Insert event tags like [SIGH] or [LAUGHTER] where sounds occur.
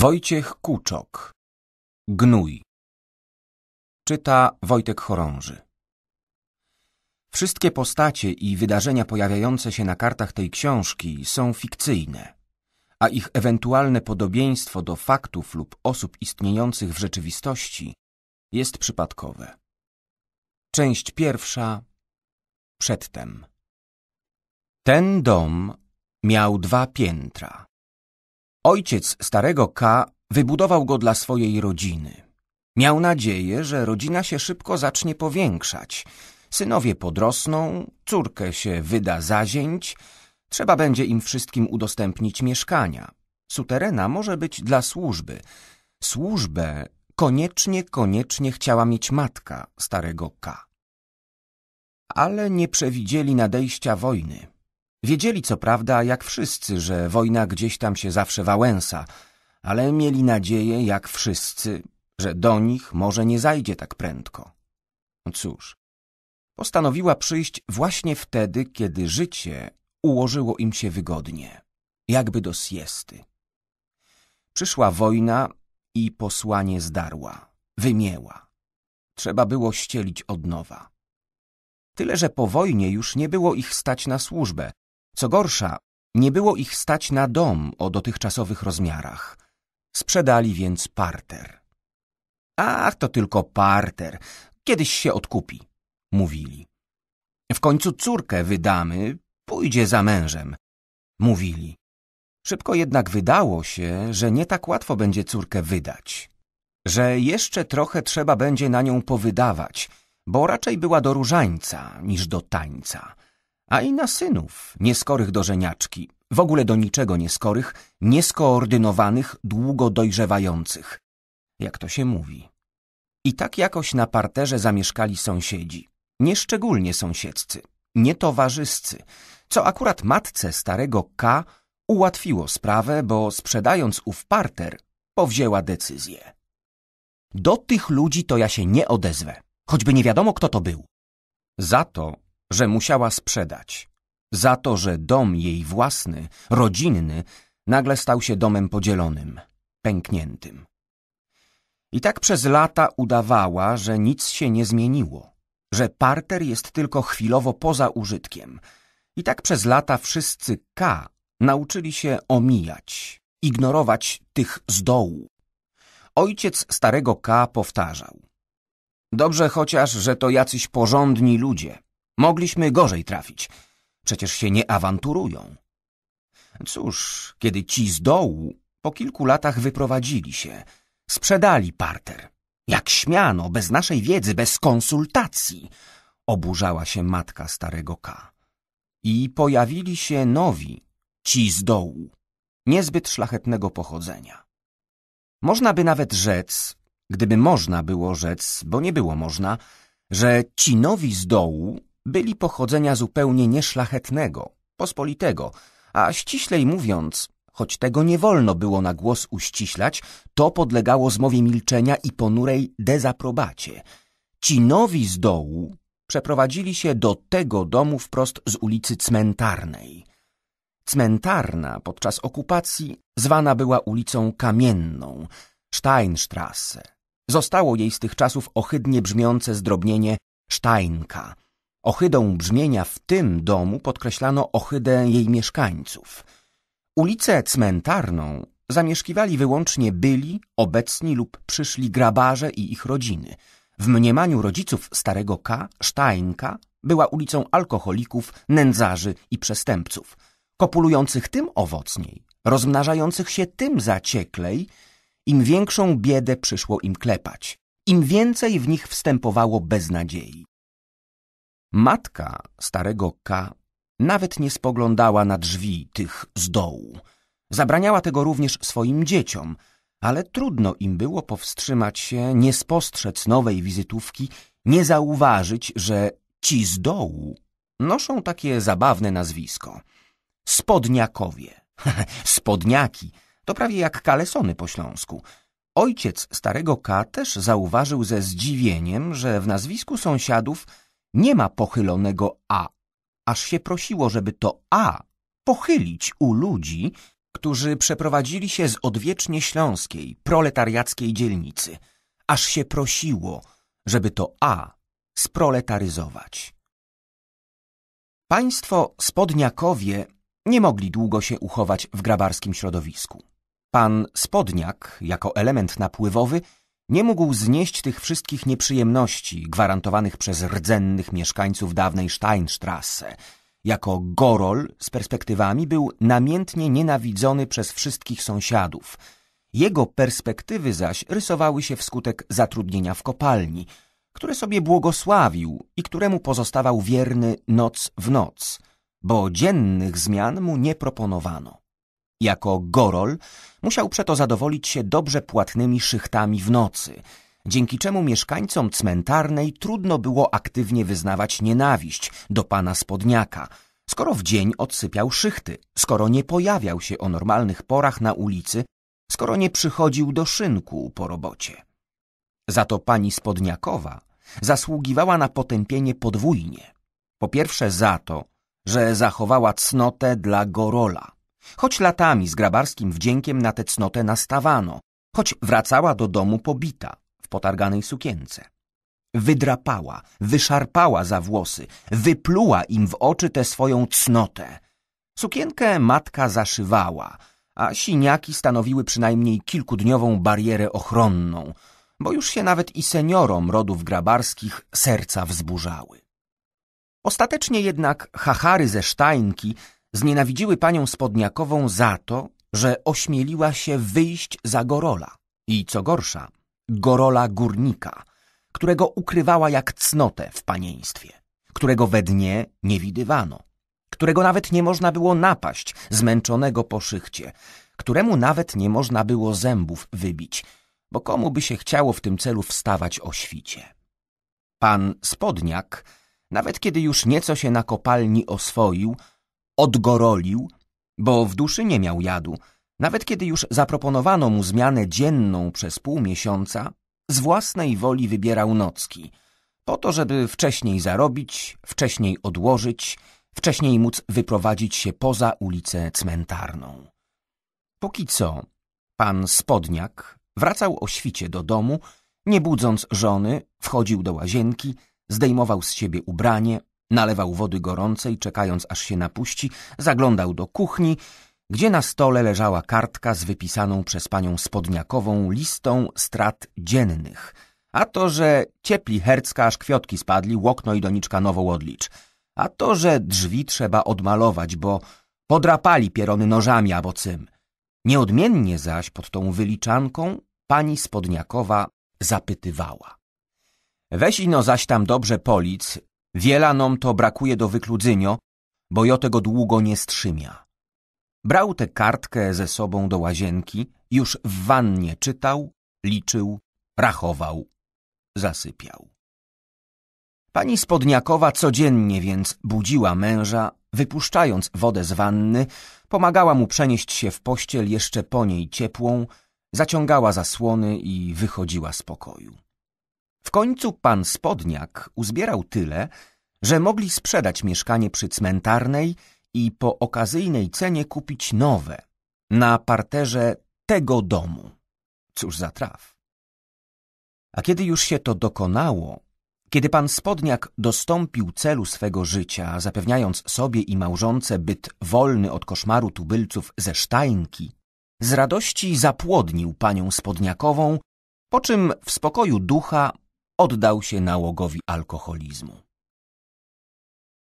Wojciech Kuczok Gnój Czyta Wojtek Chorąży Wszystkie postacie i wydarzenia pojawiające się na kartach tej książki są fikcyjne, a ich ewentualne podobieństwo do faktów lub osób istniejących w rzeczywistości jest przypadkowe. Część pierwsza Przedtem Ten dom miał dwa piętra Ojciec starego K wybudował go dla swojej rodziny. Miał nadzieję, że rodzina się szybko zacznie powiększać. Synowie podrosną, córkę się wyda zazięć, trzeba będzie im wszystkim udostępnić mieszkania. Suterena może być dla służby. Służbę koniecznie, koniecznie chciała mieć matka starego K. Ale nie przewidzieli nadejścia wojny. Wiedzieli co prawda, jak wszyscy, że wojna gdzieś tam się zawsze wałęsa, ale mieli nadzieję, jak wszyscy, że do nich może nie zajdzie tak prędko. No cóż, postanowiła przyjść właśnie wtedy, kiedy życie ułożyło im się wygodnie, jakby do siesty. Przyszła wojna i posłanie zdarła, wymięła. Trzeba było ścielić od nowa. Tyle, że po wojnie już nie było ich stać na służbę, co gorsza, nie było ich stać na dom o dotychczasowych rozmiarach. Sprzedali więc parter. Ach, to tylko parter, kiedyś się odkupi, mówili. W końcu córkę wydamy, pójdzie za mężem, mówili. Szybko jednak wydało się, że nie tak łatwo będzie córkę wydać. Że jeszcze trochę trzeba będzie na nią powydawać, bo raczej była do różańca niż do tańca a i na synów, nieskorych do żeniaczki, w ogóle do niczego nieskorych, nieskoordynowanych, długo dojrzewających. Jak to się mówi. I tak jakoś na parterze zamieszkali sąsiedzi. Nieszczególnie sąsiedzcy, nietowarzyscy, co akurat matce starego K ułatwiło sprawę, bo sprzedając ów parter, powzięła decyzję. Do tych ludzi to ja się nie odezwę, choćby nie wiadomo kto to był. Za to że musiała sprzedać. Za to, że dom jej własny, rodzinny, nagle stał się domem podzielonym, pękniętym. I tak przez lata udawała, że nic się nie zmieniło, że parter jest tylko chwilowo poza użytkiem. I tak przez lata wszyscy K nauczyli się omijać, ignorować tych z dołu. Ojciec starego K powtarzał. Dobrze chociaż, że to jacyś porządni ludzie – Mogliśmy gorzej trafić. Przecież się nie awanturują. Cóż, kiedy ci z dołu po kilku latach wyprowadzili się, sprzedali parter. Jak śmiano, bez naszej wiedzy, bez konsultacji, oburzała się matka starego K. I pojawili się nowi, ci z dołu, niezbyt szlachetnego pochodzenia. Można by nawet rzec, gdyby można było rzec, bo nie było można, że ci nowi z dołu byli pochodzenia zupełnie nieszlachetnego, pospolitego, a ściślej mówiąc, choć tego nie wolno było na głos uściślać, to podlegało zmowie milczenia i ponurej dezaprobacie. Ci nowi z dołu przeprowadzili się do tego domu wprost z ulicy Cmentarnej. Cmentarna podczas okupacji zwana była ulicą Kamienną, Steinstrasse. Zostało jej z tych czasów ohydnie brzmiące zdrobnienie Steinka – Ohydą brzmienia w tym domu podkreślano ohydę jej mieszkańców. Ulicę cmentarną zamieszkiwali wyłącznie byli, obecni lub przyszli grabarze i ich rodziny. W mniemaniu rodziców starego K, Sztajnka, była ulicą alkoholików, nędzarzy i przestępców, kopulujących tym owocniej, rozmnażających się tym zacieklej, im większą biedę przyszło im klepać, im więcej w nich wstępowało beznadziei. Matka starego K nawet nie spoglądała na drzwi tych z dołu. Zabraniała tego również swoim dzieciom, ale trudno im było powstrzymać się, nie spostrzec nowej wizytówki, nie zauważyć, że ci z dołu noszą takie zabawne nazwisko. Spodniakowie. [LAUGHS] Spodniaki to prawie jak kalesony po śląsku. Ojciec starego K też zauważył ze zdziwieniem, że w nazwisku sąsiadów nie ma pochylonego A, aż się prosiło, żeby to A pochylić u ludzi, którzy przeprowadzili się z odwiecznie śląskiej, proletariackiej dzielnicy, aż się prosiło, żeby to A sproletaryzować. Państwo Spodniakowie nie mogli długo się uchować w grabarskim środowisku. Pan Spodniak, jako element napływowy, nie mógł znieść tych wszystkich nieprzyjemności gwarantowanych przez rdzennych mieszkańców dawnej Steinstrasse. Jako gorol z perspektywami był namiętnie nienawidzony przez wszystkich sąsiadów. Jego perspektywy zaś rysowały się wskutek zatrudnienia w kopalni, które sobie błogosławił i któremu pozostawał wierny noc w noc, bo dziennych zmian mu nie proponowano. Jako gorol musiał przeto zadowolić się dobrze płatnymi szychtami w nocy, dzięki czemu mieszkańcom cmentarnej trudno było aktywnie wyznawać nienawiść do pana Spodniaka, skoro w dzień odsypiał szychty, skoro nie pojawiał się o normalnych porach na ulicy, skoro nie przychodził do szynku po robocie. Za to pani Spodniakowa zasługiwała na potępienie podwójnie. Po pierwsze za to, że zachowała cnotę dla Gorola – Choć latami z grabarskim wdziękiem na tę cnotę nastawano, choć wracała do domu pobita, w potarganej sukience. Wydrapała, wyszarpała za włosy, wypluła im w oczy tę swoją cnotę. Sukienkę matka zaszywała, a siniaki stanowiły przynajmniej kilkudniową barierę ochronną, bo już się nawet i seniorom rodów grabarskich serca wzburzały. Ostatecznie jednak hachary ze Sztajnki znienawidziły panią Spodniakową za to, że ośmieliła się wyjść za Gorola i, co gorsza, Gorola Górnika, którego ukrywała jak cnotę w panieństwie, którego we dnie nie widywano, którego nawet nie można było napaść, zmęczonego po szychcie, któremu nawet nie można było zębów wybić, bo komu by się chciało w tym celu wstawać o świcie. Pan Spodniak, nawet kiedy już nieco się na kopalni oswoił, odgorolił, bo w duszy nie miał jadu. Nawet kiedy już zaproponowano mu zmianę dzienną przez pół miesiąca, z własnej woli wybierał nocki, po to, żeby wcześniej zarobić, wcześniej odłożyć, wcześniej móc wyprowadzić się poza ulicę cmentarną. Póki co pan Spodniak wracał o świcie do domu, nie budząc żony, wchodził do łazienki, zdejmował z siebie ubranie, Nalewał wody gorącej, czekając aż się napuści, zaglądał do kuchni, gdzie na stole leżała kartka z wypisaną przez panią Spodniakową listą strat dziennych. A to, że ciepli hercka aż kwiotki spadli, łokno i doniczka nową odlicz. A to, że drzwi trzeba odmalować, bo podrapali pierony nożami albo cym. Nieodmiennie zaś pod tą wyliczanką pani Spodniakowa zapytywała. Weź ino zaś tam dobrze polic, Wiela nom to brakuje do wykludzynio, bo jo tego długo nie strzymia. Brał tę kartkę ze sobą do łazienki, już w wannie czytał, liczył, rachował, zasypiał. Pani Spodniakowa codziennie więc budziła męża, wypuszczając wodę z wanny, pomagała mu przenieść się w pościel jeszcze po niej ciepłą, zaciągała zasłony i wychodziła z pokoju. W końcu pan Spodniak uzbierał tyle, że mogli sprzedać mieszkanie przy cmentarnej i po okazyjnej cenie kupić nowe na parterze tego domu. Cóż za traf. A kiedy już się to dokonało, kiedy pan Spodniak dostąpił celu swego życia, zapewniając sobie i małżonce byt wolny od koszmaru tubylców ze Sztajnki, z radości zapłodnił panią Spodniakową, po czym w spokoju ducha oddał się nałogowi alkoholizmu.